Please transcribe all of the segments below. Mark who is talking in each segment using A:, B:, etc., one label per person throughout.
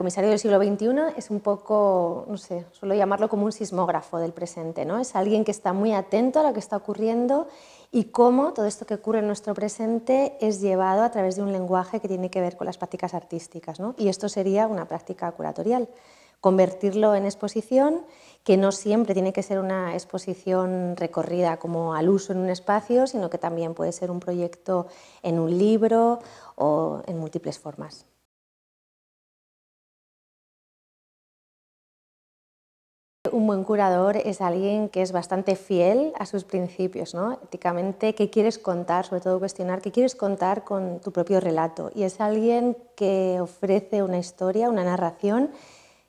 A: comisario del siglo XXI es un poco, no sé, suelo llamarlo como un sismógrafo del presente, ¿no? Es alguien que está muy atento a lo que está ocurriendo y cómo todo esto que ocurre en nuestro presente es llevado a través de un lenguaje que tiene que ver con las prácticas artísticas, ¿no? Y esto sería una práctica curatorial, convertirlo en exposición que no siempre tiene que ser una exposición recorrida como al uso en un espacio, sino que también puede ser un proyecto en un libro o en múltiples formas.
B: Un buen curador es alguien que es bastante fiel a sus principios, ¿no? Éticamente, ¿qué quieres contar? Sobre
A: todo cuestionar, ¿qué quieres contar con tu propio relato? Y es alguien que ofrece una historia, una narración,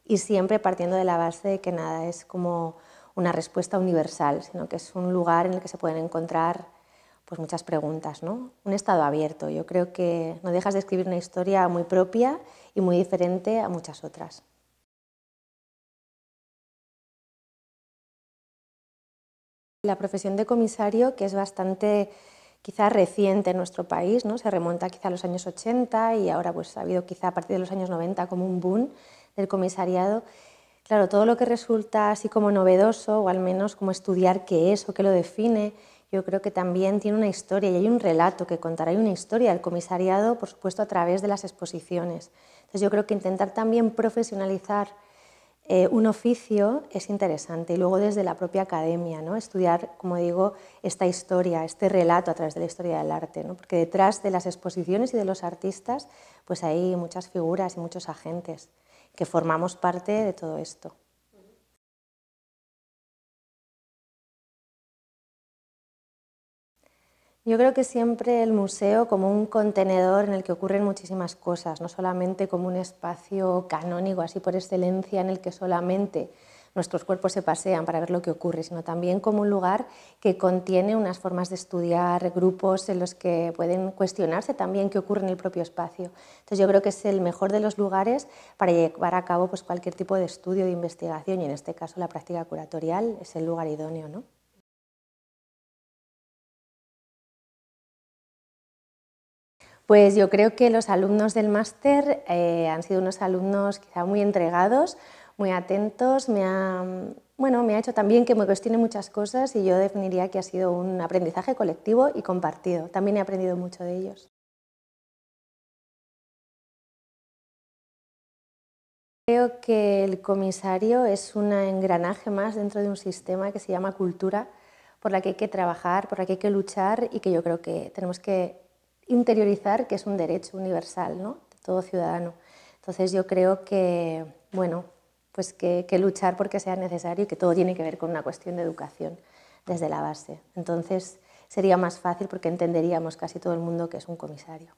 A: y siempre partiendo de la base de que nada es como una respuesta universal, sino que es un lugar en el que se pueden encontrar pues, muchas preguntas,
B: ¿no? Un estado abierto. Yo creo que no dejas de escribir una historia muy propia y muy diferente a muchas otras.
A: La profesión de comisario, que es bastante quizá reciente en nuestro país, ¿no? se remonta quizá a los años 80 y ahora pues, ha habido quizá a partir de los años 90 como un boom del comisariado. Claro, todo lo que resulta así como novedoso, o al menos como estudiar qué es o qué lo define, yo creo que también tiene una historia y hay un relato que contar, hay una historia del comisariado, por supuesto, a través de las exposiciones. Entonces yo creo que intentar también profesionalizar eh, un oficio es interesante y luego desde la propia academia, ¿no? estudiar, como digo, esta historia, este relato a través de la historia del arte, porque detrás de las exposiciones y de los artistas pues hay muchas figuras y muchos agentes que formamos parte de todo esto.
B: Yo creo que siempre el museo como un contenedor en el que ocurren muchísimas cosas, no solamente como un
A: espacio canónico, así por excelencia, en el que solamente nuestros cuerpos se pasean para ver lo que ocurre, sino también como un lugar que contiene unas formas de estudiar, grupos en los que pueden cuestionarse también qué ocurre en el propio espacio. Entonces yo creo que es el mejor de los lugares
B: para llevar a cabo pues, cualquier tipo de estudio, de investigación y en este caso la práctica curatorial es el lugar idóneo. ¿no?
A: Pues yo creo que los alumnos del máster eh, han sido unos alumnos quizá muy entregados, muy atentos, me bueno, me ha hecho también
B: que me cuestione muchas cosas y yo definiría que ha sido un aprendizaje colectivo y compartido. También he aprendido mucho de ellos.
A: Creo que el comisario es un engranaje más dentro de un sistema que se llama cultura, por la que hay que trabajar, por la que hay que luchar y que yo creo que tenemos que interiorizar que es un derecho universal ¿no? de todo ciudadano. Entonces yo creo que, bueno, pues que, luchar porque sea necesario y que todo tiene que ver con una
B: cuestión de educación desde la base. Entonces sería más fácil porque entenderíamos casi todo el mundo que es un comisario.